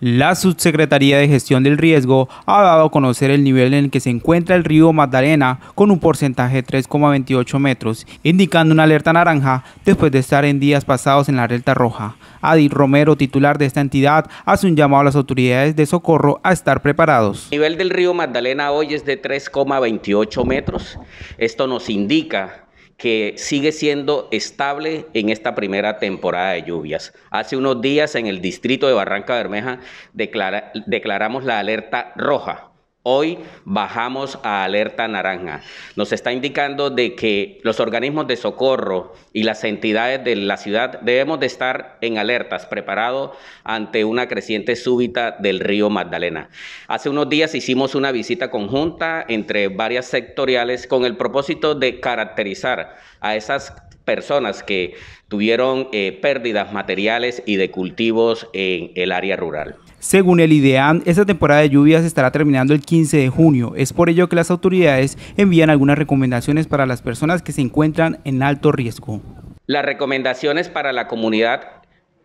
La Subsecretaría de Gestión del Riesgo ha dado a conocer el nivel en el que se encuentra el río Magdalena con un porcentaje de 3,28 metros, indicando una alerta naranja después de estar en días pasados en la alerta roja. Adil Romero, titular de esta entidad, hace un llamado a las autoridades de socorro a estar preparados. El nivel del río Magdalena hoy es de 3,28 metros. Esto nos indica que sigue siendo estable en esta primera temporada de lluvias. Hace unos días en el distrito de Barranca Bermeja declaramos la alerta roja Hoy bajamos a alerta naranja. Nos está indicando de que los organismos de socorro y las entidades de la ciudad debemos de estar en alertas, preparados ante una creciente súbita del río Magdalena. Hace unos días hicimos una visita conjunta entre varias sectoriales con el propósito de caracterizar a esas personas que tuvieron eh, pérdidas materiales y de cultivos en el área rural. Según el IDEAN, esta temporada de lluvias estará terminando el de junio. Es por ello que las autoridades envían algunas recomendaciones para las personas que se encuentran en alto riesgo. Las recomendaciones para la comunidad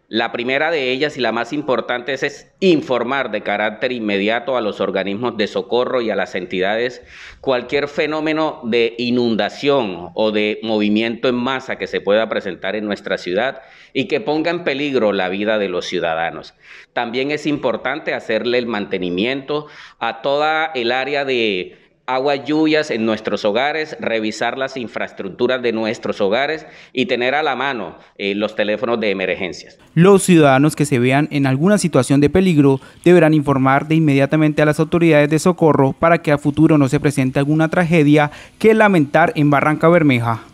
la primera de ellas y la más importante es, informar de carácter inmediato a los organismos de socorro y a las entidades cualquier fenómeno de inundación o de movimiento en masa que se pueda presentar en nuestra ciudad y que ponga en peligro la vida de los ciudadanos. También es importante hacerle el mantenimiento a toda el área de aguas lluvias en nuestros hogares, revisar las infraestructuras de nuestros hogares y tener a la mano eh, los teléfonos de emergencias. Los ciudadanos que se vean en alguna situación de peligro deberán informar de inmediatamente a las autoridades de socorro para que a futuro no se presente alguna tragedia que lamentar en Barranca Bermeja.